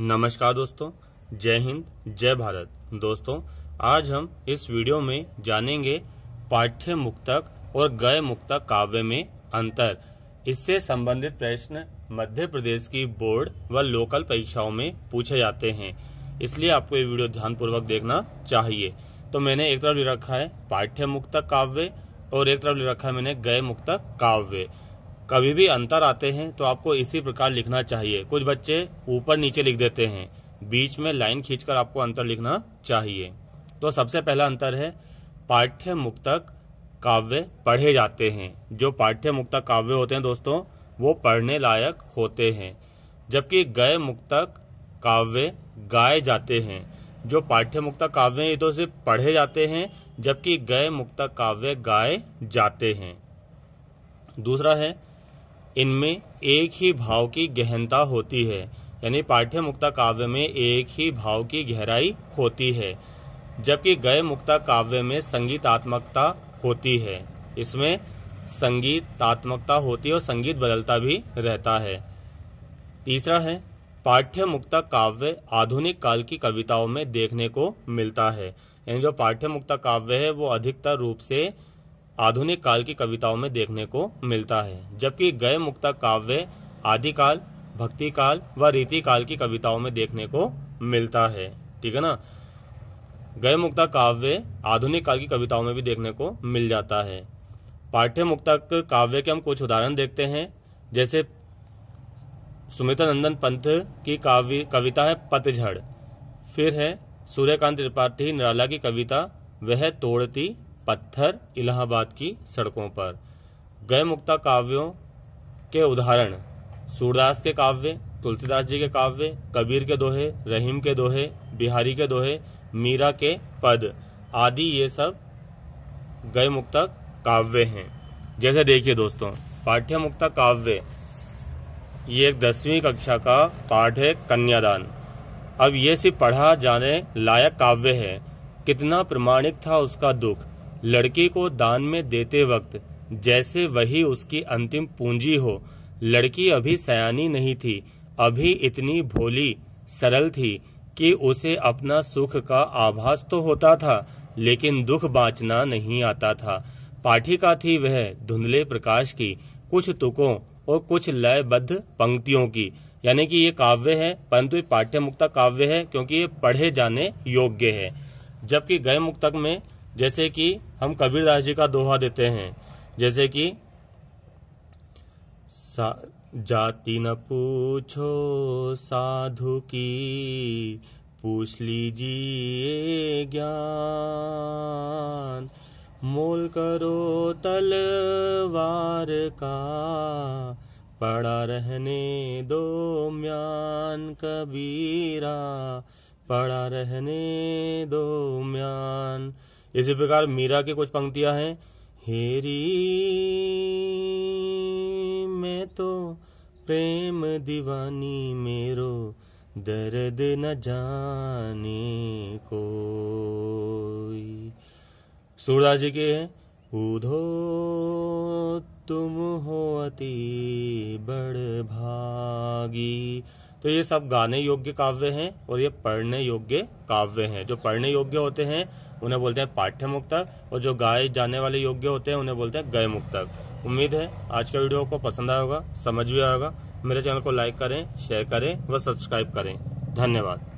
नमस्कार दोस्तों जय हिंद जय भारत दोस्तों आज हम इस वीडियो में जानेंगे पाठ्य मुक्तक और गय मुक्तक काव्य में अंतर इससे संबंधित प्रश्न मध्य प्रदेश की बोर्ड व लोकल परीक्षाओं में पूछे जाते हैं इसलिए आपको ये वीडियो ध्यानपूर्वक देखना चाहिए तो मैंने एक तरफ ले रखा है पाठ्य मुक्तक काव्य और एक तरफ ले रखा है मैंने गय मुक्तक काव्य कभी भी अंतर आते हैं तो आपको इसी प्रकार लिखना चाहिए कुछ बच्चे ऊपर नीचे लिख देते हैं बीच में लाइन खींचकर आपको अंतर लिखना चाहिए तो सबसे पहला अंतर है पाठ्य मुक्तक काव्य पढ़े जाते हैं जो पाठ्य मुक्तक काव्य होते हैं दोस्तों वो पढ़ने लायक होते हैं जबकि गय मुक्तक काव्य गाए जाते हैं जो पाठ्य मुक्तक काव्य ये तो सिर्फ पढ़े जाते हैं जबकि गय मुक्तक काव्य गाए जाते हैं दूसरा है इनमें एक ही भाव की गहनता होती है यानी पाठ्य मुक्ता काव्य में एक ही भाव की गहराई होती है जबकि गय मुक्ता काव्य में संगीतात्मकता होती है इसमें संगीतात्मकता होती है और संगीत बदलता भी रहता है तीसरा है पाठ्य मुक्ता काव्य आधुनिक काल की कविताओं में देखने को मिलता है यानी जो पाठ्य मुक्ता काव्य है वो अधिकतर रूप से आधुनिक काल की कविताओं में देखने को मिलता है जबकि गय मुक्ता काव्य आदिकाल भक्ति काल व रीति काल की कविताओं में देखने को मिलता है ठीक है ना गय मुक्ता काव्य आधुनिक काल की कविताओं में भी देखने को मिल जाता है पाठ्य मुक्तक काव्य के हम कुछ उदाहरण देखते हैं जैसे सुमिता नंदन पंथ की काव्य कविता है पतझड़ फिर है सूर्यकांत त्रिपाठी निराला की कविता वह तोड़ती पत्थर इलाहाबाद की सड़कों पर गय मुक्ता काव्यों के उदाहरण सूरदास के काव्य तुलसीदास जी के काव्य कबीर के दोहे रहीम के दोहे बिहारी के दोहे मीरा के पद आदि ये सब गय काव्य हैं जैसे देखिए दोस्तों पाठ्य काव्य ये एक दसवीं कक्षा का पाठ है कन्यादान अब ये सिर्फ पढ़ा जाने लायक काव्य है कितना प्रमाणिक था उसका दुख लड़की को दान में देते वक्त जैसे वही उसकी अंतिम पूंजी हो लड़की अभी सयानी नहीं थी अभी इतनी भोली सरल थी कि उसे अपना सुख का आभास तो होता था लेकिन दुख बांचना नहीं आता था पाठिका थी वह धुंधले प्रकाश की कुछ तुकों और कुछ लयबद्ध पंक्तियों की यानी कि ये काव्य है परंतु ये पाठ्य मुक्तक काव्य है क्योंकि ये पढ़े जाने योग्य है जबकि गय मुक्तक में जैसे कि हम कबीरदास जी का दोहा देते हैं जैसे कि जाति न पूछो साधु की पूछ लीजिए ज्ञान मोल करो तलवार का पड़ा रहने दो म्यान कबीरा पड़ा रहने दो म्यान इसी प्रकार मीरा की कुछ पंक्तियां हैं हेरी मैं तो प्रेम दीवानी मेरो दर्द न जाने को सूरदास जी के हैं उधो तुम हो अति बड़ भागी तो ये सब गाने योग्य काव्य हैं और ये पढ़ने योग्य काव्य हैं जो पढ़ने योग्य होते हैं उन्हें बोलते हैं पाठ्य मुक्तक और जो गाय जाने वाले योग्य होते हैं उन्हें बोलते हैं गय मुक्तक उम्मीद है आज का वीडियो आपको पसंद आया होगा समझ भी आएगा मेरे चैनल को लाइक करें शेयर करें व सब्सक्राइब करें धन्यवाद